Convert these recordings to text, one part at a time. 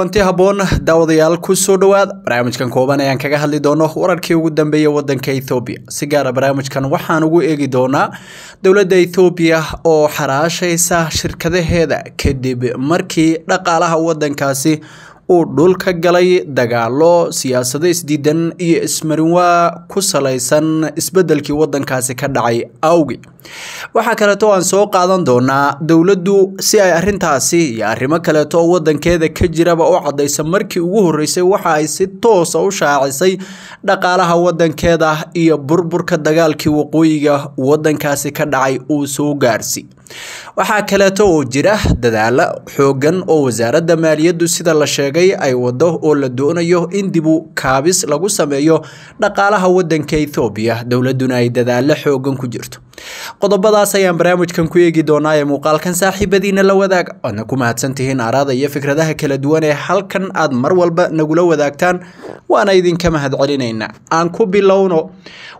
kulanti haboon daawadayaal ku soo dhowaada barnaamijkan kooban ayaan kaga hadli doono wararkii ugu dambeeyey waddanka ethoobiya si gaara ah barnaamijkan waxaan ugu eegi doonaa dowladda ethoobiya oo xaraashaysa shirkadaheeda kadib markii dhaqaalaha waddankaasi uu dhulka galay dagaalo siyaasado isdiidan iyo ismarinwaa ku salaysan isbeddelkii waddankaasi ka dhacay awgi waxaa kaleeto aan soo qaadan doonaa dowladdu si ay arrintaasi iyo arrimo kaleeto oo waddankeeda ka jiraba u caddaysa markii ugu horreysay waxa ay si toosa ah u shaacisay dhaqaalaha waddankeeda iyo burburka dagaalkii waqooyiga waddankaasi ka dhacay uu soo gaarsi waxaa kaleeto oo jira dadaala xooggan oo wasaaradda maaliyaddu sida la sheegay ay wado oo la doonayo in dibu kaabis lagu sameeyo dhaqaalaha wadanka ethoobiya dowladuna ay dadaalo xooggan ku jirto qodobadaas ayaan barnaamijkan ku eegi doonaa ee muuqaalkan saaxiibadiina la wadaaga waadna ku mahadsantihiin araada iyo fikradaha kala duwan ee halkan aad mar walba nagula wadaagtaan waana idinka mahad celinaynaa aan ku bilowno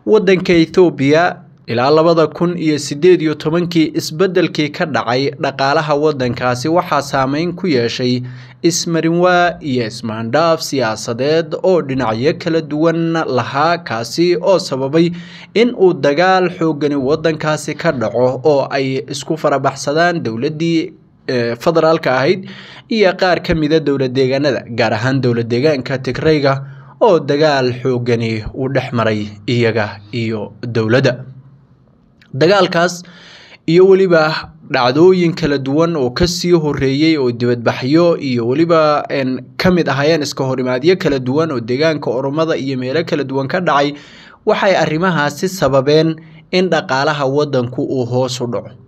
wadanka ethoobiya ilaa labada kun iyo siddeed iyo tobankii isbeddelkii ka dhacay dhaqaalaha waddankaasi waxaa saameyn ku yeeshay ismarinwaa iyo ismaandhaaf siyaasadeed oo dhinacyo kala duwan lahaa kaasi oo sababay in uu dagaal xooggani waddankaasi ka dhaco oo ay isku farabaxsadaan dowladdii eh, federaalka ahayd iyo qaar ka mida deegaanada gaar ahaan deegaanka tigrayga oo dagaal xooggani uu dhex maray iyaga iyo dowladda dagaalkaas iyo weliba dhacdooyin kala duwan oo kasii horeeyey oo dibadbaxyo iyo weliba ka mid ahaayeen iska horimaadyo kala duwan oo deegaanka oromada iyo meelo kala duwan ka dhacay waxay arrimahaasi sababeen in dhaqaalaha wadanku uu hoos u dhaco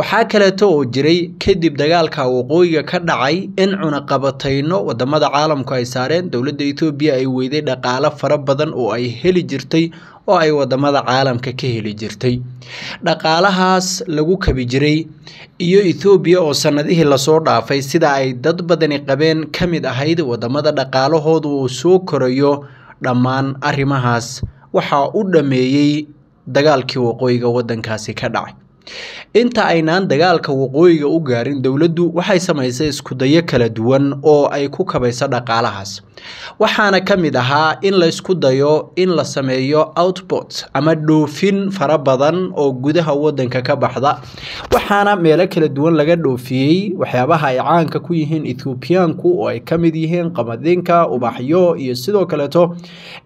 waxaa kaleeto oo jiray kadib dagaalka waqooyiga ka dhacay in cunaqabatayno wadamada caalamku ay saareen dowladda etoobiya ay weyday dhaqaalo fara badan oo ay heli jirtay oo ay wadamada caalamka ka heli jirtay dhaqaalahaas lagu kabi jiray iyo etoobiya oo sanadihii lasoo dhaafay sida ay dad badani qabeen ka mid ahayd wadamada dhaqaalahoodu uu soo korayo dhammaan arrimahaas waxaa u dhammeeyey dagaalkii waqooyiga wadankaasi ka dhacay inta aynaan dagaalka waqooyiga u gaarin dowladdu waxay samaysay iskudayo kala duwan oo ay ku kabayso dhaqaalahaas waxaana ka mid ahaa in laysku dayo in la sameeyo outbot ama dhoofin fara badan oo gudaha wadanka ka baxda waxaana meelo kala duwan laga dhoofiyey waxyaabaha ay caanka ku yihiin ethoobiyaanku oo ay ka mid yihiin qamadinka ubaxyo iyo sidoo kaleeto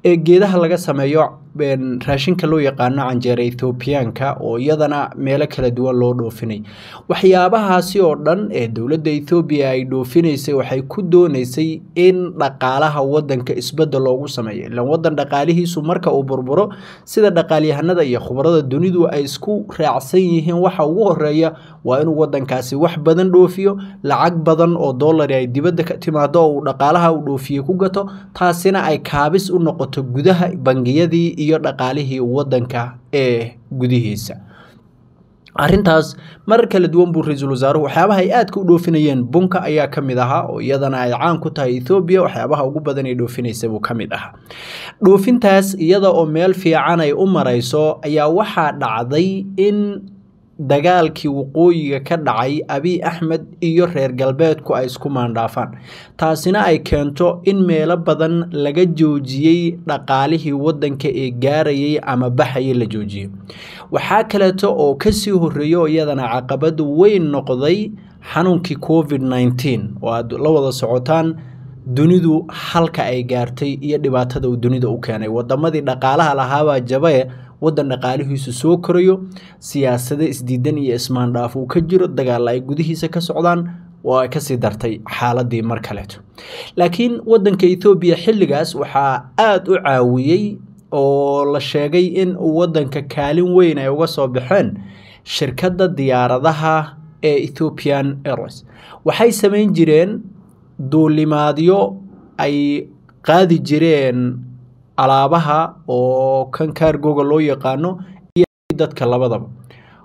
ee geedaha laga sameeyo raashinka loo yaqaano canjeera ethoobiyaanka oo iyadana meelo kala duwan loo dhoofinay waxyaabahaasi oo dhan ee dowladda ethoobiya ay dhoofinaysay waxay ku doonaysay in dhaqaalaha wadanka isbedel loogu sameeyo ilaan wadan dhaqaalihiisu marka uu burburo sida dhaqaalyahanada iyo khubarada dunidu ay isku raacsan yihiin waxa ugu horeeya waa inuu wadankaasi wax badan dhoofiyo lacag badan oo doolari ay dibadda ka timaado oo uu dhaqaalaha uu dhoofiyey ku gato taasina ay kaabis u noqoto gudaha bangiyadii iyo dhaqaalihii waddanka ee gudihiisa arrintaas marar kala duwan buu ra-iisul wasaaruhu waxyaabaha ay aadka u dhoofinayeen bunka ayaa ka mid ahaa oo iyadana ay caan ku tahay ethoobiya waxyaabaha ugu badan ee dhoofinaysa buu ka mid ahaa dhoofintaas iyada oo meel fiican ay u marayso ayaa waxaa dhacday in dagaalkii waqooyiga ka dhacay abiy axmed iyo reer galbeedku ay isku maandhaafaan taasina ay keento in meelo badan laga joojiyey dhaqaalihii waddanka ee gaarayay ama baxayay la joojiyo waxaa kaleeto oo kasii horreeyo iyadana caqabad weyn noqday xanuunkii covid nneteen oo aad la wada socotaan dunidu halka ay gaartay iyo dhibaatada uu dunida u keenay wadamadii dhaqaalaha lahaabaa jabe wadan dhaqaalihiisu soo korayo siyaasade isdiidan iyo ismaandhaaf uu ka jiro dagaalla ay gudihiisa ka socdaan oo ay kasii dartay xaaladii mar kaleeto laakiin waddanka ethoobiya xilligaas waxaa aada u caawiyey oo la sheegay in uu wadanka kaalin weyn ay uga soo baxeen shirkadda diyaaradaha ee ethoopian airways waxay samayn jireen duulimaadyo ay qaadi jireen alaabaha oo kan kaargoga loo yaqaano iyo dadka labadaba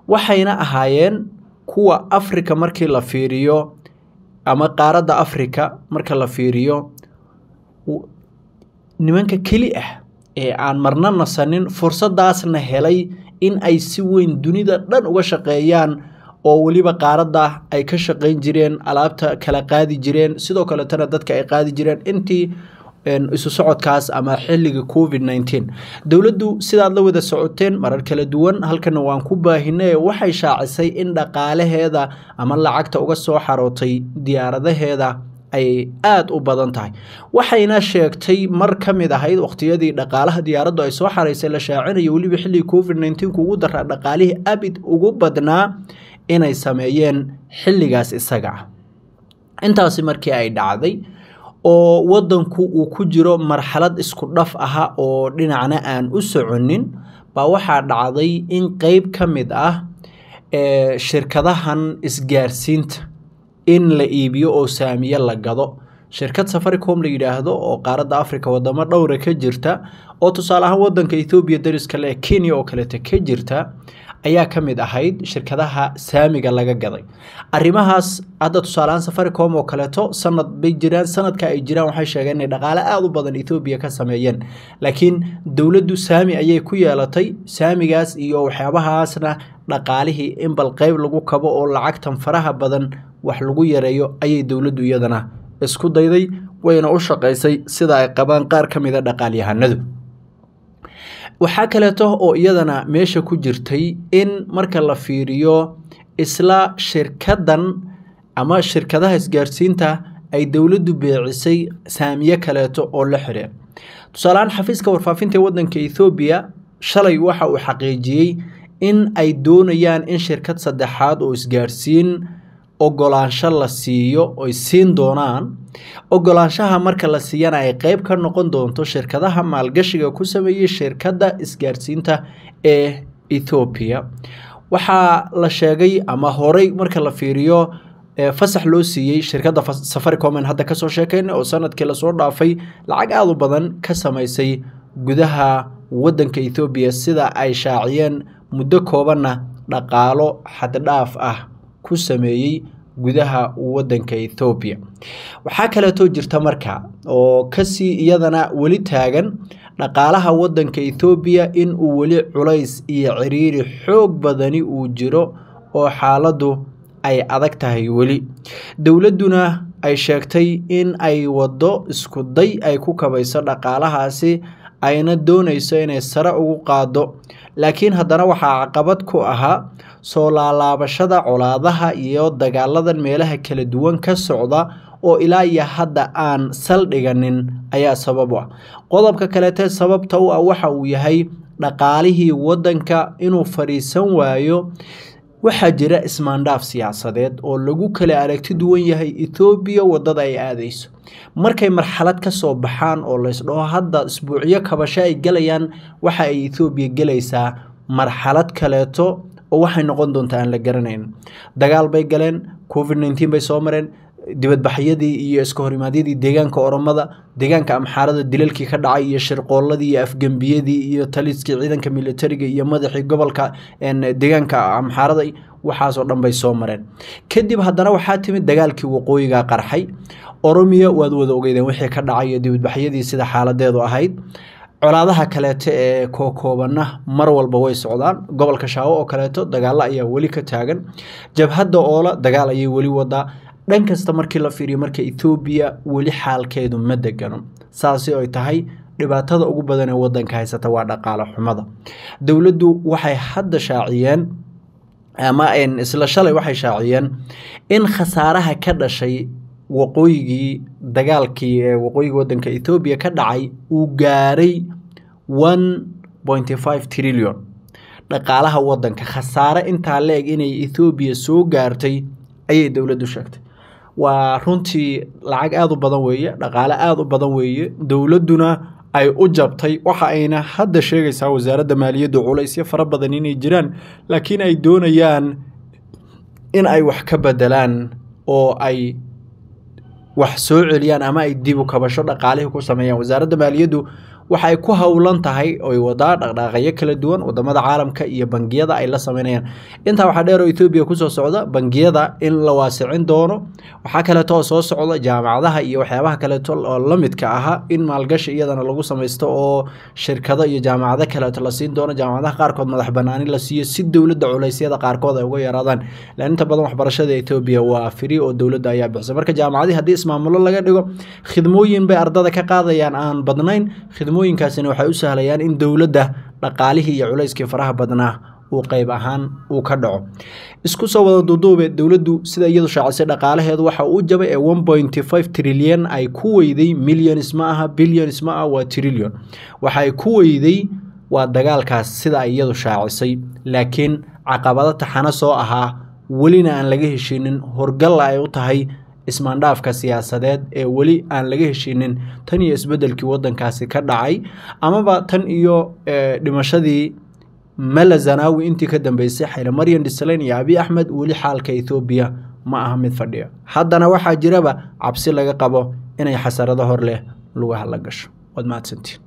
waxayna ahaayeen kuwa africa markii la fiiriyo ama qaaradda africa marka la fiiriyo nimanka keli ah ee aan marna nasanin fursadaasna helay in ay si weyn dunida dhan uga shaqeeyaan oo weliba qaaradda ay ka shaqayn jireen alaabta kala qaadi jireen sidoo kaletana dadka ay qaadi jireen intii isu socodkaas ama xiliga covid nineteen dowladdu sidaad la wada socoteen marar kala duwan halkana waan ku baahine waxay shaacisay in dhaqaalaheeda ama lacagta uga soo xarootay diyaaradaheeda ay aada u badan tahay waxayna sheegtay mar ka mid ahayd wakhtiyadii dhaqaalaha diyaaraddu ay soo xaraysay la shaacinaya weliba xilligii covid nteen kuugu daraa dhaqaalihii abid ugu badnaa inay sameeyeen xilligaas isaga ah intaasi markii ay dhacday oo wadanku uu ku jiro marxalad isku dhaf aha oo dhinacna aan u soconin baa waxaa dhacday in qeyb ka mid ah shirkadahan isgaarsiinta in la iibiyo oo saamiye la gado shirkad safaricom la yidhaahdo oo qaaradda africa wadamo dhowra ka jirta oo tusaale ahaan wadanka ethoobiya dariska le kenya oo kaleeta ka jirta ayaa ka mid ahayd shirkadaha saamiga laga gaday arimahaas hadda tusaalahaan safaricom oo kaleeto sanad bay jiraan sanadka ay jiraan waxay sheegeen inay dhaqaale aada u badan ethoobiya ka sameeyeen laakiin dowladdu saami ayay ku yeelatay saamigaas iyo waxyaabahaasna dhaqaalihii in bal qeyb lagu kabo oo lacagtan faraha badan wax lagu yareeyo ayay dowladdu iyadana isku dayday wayna u shaqaysay sida ay qabaan qaar ka mida dhaqaalyahanadu waxaa kaleeto oo iyadana meesha ku jirtay in marka la fiiriyo isla shirkadan ama shirkadaha isgaarsiinta ay dowladdu beecisay saamiye kaleeto oo la xire tusaalahaan xafiiska warfaafinta ee waddanka ethoobiya shalay waxa uu xaqiijiyey in ay doonayaan in shirkad saddexaad oo isgaarsiin ogolaansho la siiyo oy siin doonaan ogolaanshaha marka la siiyana ay qeyb ka noqon doonto shirkadaha maalgashiga ku sameeyey shirkadda isgaarsiinta ee ethoobiya waxaa la sheegay ama horay marka la fiiriyo fasax loo siiyey shirkada safaricom aan hadda kasoo sheekeyna oo sanadkii lasoo dhaafay lacag aada u badan ka samaysay gudaha waddanka ethoobiya sida ay shaaciyeen muddo koobanna dhaqaalo xaddhaaf ah ku sameeyey gudaha wadanka ethoobiya waxaa kaleetoo jirta marka oo kasii iyadana weli taagan dhaqaalaha waddanka ethoobiya in uu weli culays iyo ciriiri xoog badani uu jiro oo xaaladdu ay adag tahay weli dowladduna ay sheegtay in ay waddo iskuday ay ku kabayso dhaqaalahaasi ayna doonayso inay sare ugu qaado laakiin haddana waxaa caqabad ku ahaa soo laalaabashada colaadaha iyo dagaaladan meelaha kala duwan ka socda oo ilaa iyo hadda aan saldhiganin ayaa sabab u ah qodobka kaleete sababta u ah waxa uu yahay dhaqaalihii waddanka inuu fadhiisan waayo waxaa jira ismaandhaaf siyaasadeed oo lagu kala aragti duwan yahay ethoobiya waddada ay aadayso markay marxalad ka soo baxaan oo laysdhaho hadda isbuucyo kabasho ay galayaan waxa ay ethoobiya gelaysaa marxalad kaleeto oo waxay noqon doontaa aan la garanayn dagaal bay galeen covid-19 bay soo mareen dibadbaxyadii iyo iskahorimaadiyadii deegaanka oromada deegaanka amxaarada dilalkii ka dhacay iyo shirqooladii iyo afgembiyadii iyo taliskii ciidanka militariga iyo madaxii gobolka deegaanka amxaarada waxaasoo dhan bay soo mareen kadib haddana waxaa timid dagaalkii waqooyiga qarxay oromiya waad wada ogeydeen wixii ka dhacay iyo dibadbaxyadii sida xaaladeedu ahayd colaadaha kaleeto ee kookoobanna mar walba way socdaan gobolka shaawo oo kaleeto dagaalo ayaa weli ka taagan jabhadda oola dagaal ayay weli wadaa dhan kasta markii la fiiriyo marka etoobiya weli xaalkeedu ma degano saasi oy tahay dhibaatada ugu badan ee wadanka haysata waa dhaqaale xumada dowladdu waxay hadda shaaciyeen ama isla shalay waxay shaaciyeen in khasaaraha ka dhashay waqooyigii dagaalkii ee waqooyiga wadanka etoobiya ka dhacay uu gaaray one pointy five trillion dhaqaalaha wadanka khasaare intaa la-eg inay etoobiya soo gaartay ayay dowladdu sheegtay waa runtii lacag aada u badan weeye dhaqaale aada u badan weeye dowladduna ay u jabtay waxa ayna hadda sheegaysaa wasaaradda maaliyadda culaysyo fara badan inay jiraan laakiin ay doonayaan in ay wax ka bedelaan oo ay wax soo celiyaan ama ay dib u kabasho dhaqaalihii ku sameeyaan wasaaradda maaliyaddu waxa ku howlan tahay oy wadaa dhaqdhaaqayo kala duwan wadamada caalamka iyo bangiyada ay la sameynayaan intaa waxaa dheer oo etoobiya kusoo socda bangiyada in la waasicin doono waxaa kaleeto oo soo socda jaamacadaha iyo waxyaabaha kaleeto oo la midka in maalgashi iyadana lagu samaysto oo shirkado iyo jaamacado kaleeto la siin doono jaamacadaha qaarkood madax banaanin la siiyo si dowladda culeysyada qaarkood ay uga yaraadaan laan inta badan waxbarashada etoobiya waa firi oo dowladda ayaa bixisa marka jaamacadii haddii ismaamulo laga dhigo khidmooyin bay ardada ka qaadayaan aan badnayn khidmo farsamooyinkaasina waxay u sahlayaan in dowladda dhaqaalihii iyo culayskii faraha badnaa uu qayb ahaan uu ka dhaco isku soo wada duuduube dowladdu sida iyadu shaacisay dhaqaalaheedu waxa uu jabay ee one pointy five trilyan ay ku weyday millions ma aha billions ma ah waa trillion waxa ku weyday waa dagaalkaas sida iyadu shaacisay laakiin caqabado taxano soo ahaa welina aan laga heshiinin horgalla ay u tahay ismaandhaafka siyaasadeed ee weli aan laga heshiinin tan iyo isbeddelkii waddankaasi ka dhacay amaba tan iyo eh, dhimashadii mala zanaawi intii ka dambeysay xayle xayremaryan dhislayn iyo abiy axmed weli xaalka ethoobiya ma aha mid fadhiya haddana waxaa jiraba cabsi laga qabo inay xasarado hor leh lugaha la gasho waad mahadsantiin